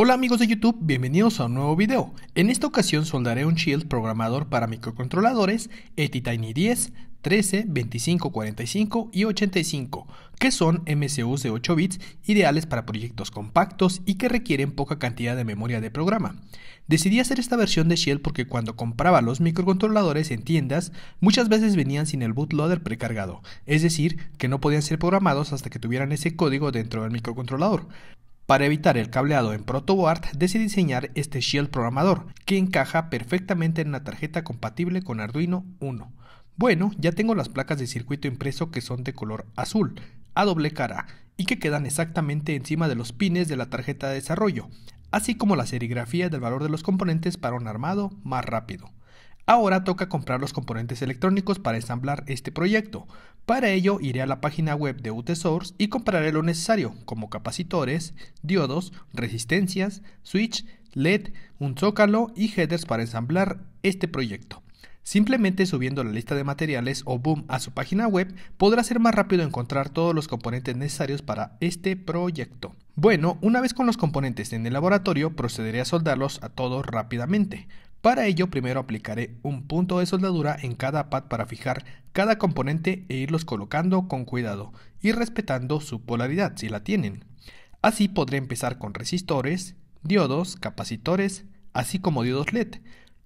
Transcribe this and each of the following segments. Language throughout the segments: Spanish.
Hola amigos de YouTube, bienvenidos a un nuevo video. En esta ocasión soldaré un shield programador para microcontroladores ETITiny 10, 13, 25, 45 y 85, que son MCUs de 8 bits ideales para proyectos compactos y que requieren poca cantidad de memoria de programa. Decidí hacer esta versión de Shield porque cuando compraba los microcontroladores en tiendas, muchas veces venían sin el bootloader precargado, es decir, que no podían ser programados hasta que tuvieran ese código dentro del microcontrolador. Para evitar el cableado en protoboard, decidí diseñar este Shield programador, que encaja perfectamente en una tarjeta compatible con Arduino 1. Bueno, ya tengo las placas de circuito impreso que son de color azul, a doble cara, y que quedan exactamente encima de los pines de la tarjeta de desarrollo, así como la serigrafía del valor de los componentes para un armado más rápido. Ahora toca comprar los componentes electrónicos para ensamblar este proyecto. Para ello iré a la página web de Utesource y compraré lo necesario, como capacitores, diodos, resistencias, switch, LED, un zócalo y headers para ensamblar este proyecto. Simplemente subiendo la lista de materiales o boom a su página web podrá ser más rápido encontrar todos los componentes necesarios para este proyecto. Bueno, una vez con los componentes en el laboratorio procederé a soldarlos a todos rápidamente. Para ello primero aplicaré un punto de soldadura en cada pad para fijar cada componente e irlos colocando con cuidado y respetando su polaridad si la tienen. Así podré empezar con resistores, diodos, capacitores, así como diodos LED.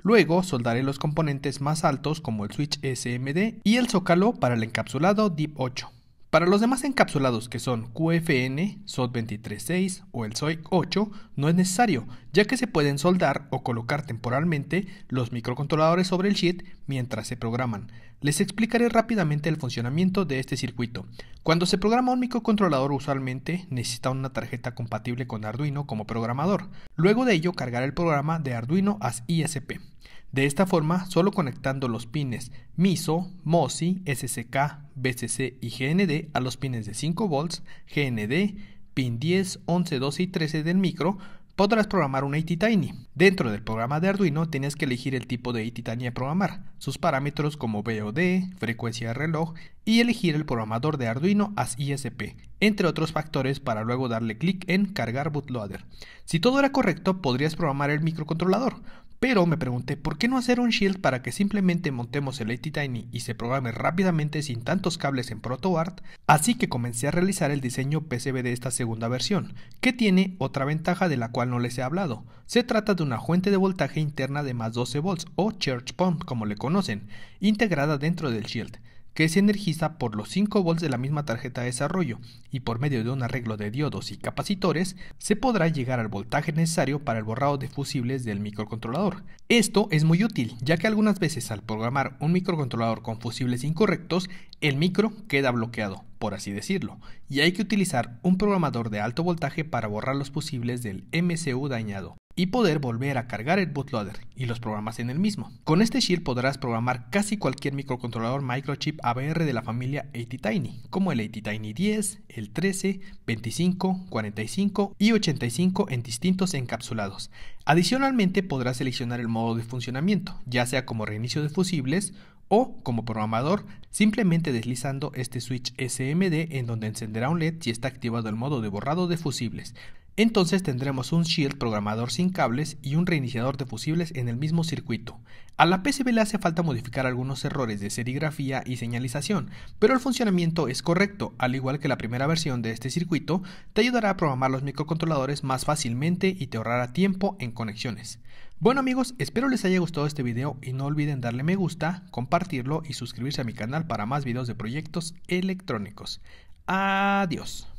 Luego soldaré los componentes más altos como el switch SMD y el zócalo para el encapsulado DIP 8. Para los demás encapsulados que son QFN, SOT236 o el SOIC8 no es necesario, ya que se pueden soldar o colocar temporalmente los microcontroladores sobre el sheet mientras se programan. Les explicaré rápidamente el funcionamiento de este circuito. Cuando se programa un microcontrolador usualmente necesita una tarjeta compatible con Arduino como programador. Luego de ello cargar el programa de Arduino as ISP. De esta forma, solo conectando los pines MISO, MOSI, SSK, BCC y GND a los pines de 5 v GND, pin 10, 11, 12 y 13 del micro, podrás programar un ATtiny. Dentro del programa de Arduino tienes que elegir el tipo de ATtiny a programar, sus parámetros como BOD, frecuencia de reloj y elegir el programador de Arduino as ISP, entre otros factores para luego darle clic en cargar bootloader. Si todo era correcto, podrías programar el microcontrolador, pero me pregunté, ¿por qué no hacer un shield para que simplemente montemos el Tiny y se programe rápidamente sin tantos cables en ProtoArt? Así que comencé a realizar el diseño PCB de esta segunda versión, que tiene otra ventaja de la cual no les he hablado. Se trata de una fuente de voltaje interna de más 12 volts o church pump como le conocen, integrada dentro del shield que se energiza por los 5 volts de la misma tarjeta de desarrollo y por medio de un arreglo de diodos y capacitores se podrá llegar al voltaje necesario para el borrado de fusibles del microcontrolador. Esto es muy útil ya que algunas veces al programar un microcontrolador con fusibles incorrectos el micro queda bloqueado, por así decirlo, y hay que utilizar un programador de alto voltaje para borrar los fusibles del MCU dañado y poder volver a cargar el bootloader y los programas en el mismo. Con este shield podrás programar casi cualquier microcontrolador microchip ABR de la familia ATtiny, como el ATtiny 10, el 13, 25, 45 y 85 en distintos encapsulados. Adicionalmente podrás seleccionar el modo de funcionamiento, ya sea como reinicio de fusibles o como programador simplemente deslizando este switch SMD en donde encenderá un LED si está activado el modo de borrado de fusibles. Entonces tendremos un shield programador sin cables y un reiniciador de fusibles en el mismo circuito. A la PCB le hace falta modificar algunos errores de serigrafía y señalización, pero el funcionamiento es correcto, al igual que la primera versión de este circuito, te ayudará a programar los microcontroladores más fácilmente y te ahorrará tiempo en conexiones. Bueno amigos, espero les haya gustado este video y no olviden darle me gusta, compartirlo y suscribirse a mi canal para más videos de proyectos electrónicos. Adiós.